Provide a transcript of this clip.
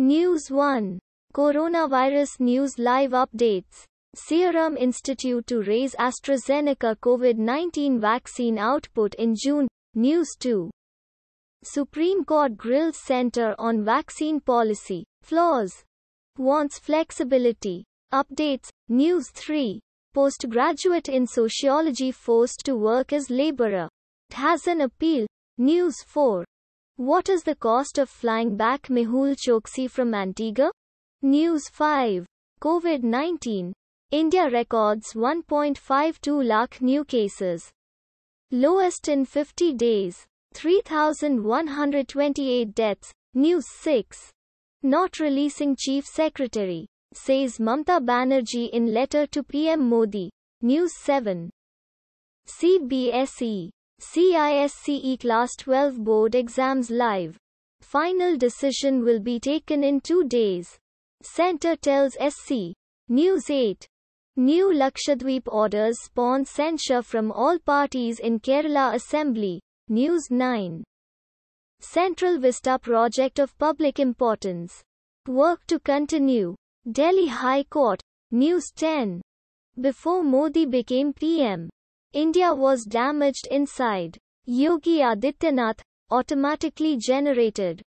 News 1. Coronavirus News Live Updates. Serum Institute to raise AstraZeneca COVID 19 vaccine output in June. News 2. Supreme Court grills Center on Vaccine Policy. Flaws. Wants flexibility. Updates. News 3. Postgraduate in Sociology forced to work as laborer. Has an appeal. News 4. What is the cost of flying back Mehul Choksi from Antigua? News 5. COVID 19. India records 1.52 lakh new cases. Lowest in 50 days. 3,128 deaths. News 6. Not releasing Chief Secretary, says Mamta Banerjee in letter to PM Modi. News 7. CBSE. CISCE Class 12 board exams live. Final decision will be taken in two days. Center tells SC. News 8. New Lakshadweep orders spawn censure from all parties in Kerala Assembly. News 9. Central Vista project of public importance. Work to continue. Delhi High Court. News 10. Before Modi became PM, India was damaged inside. Yogi Adityanath automatically generated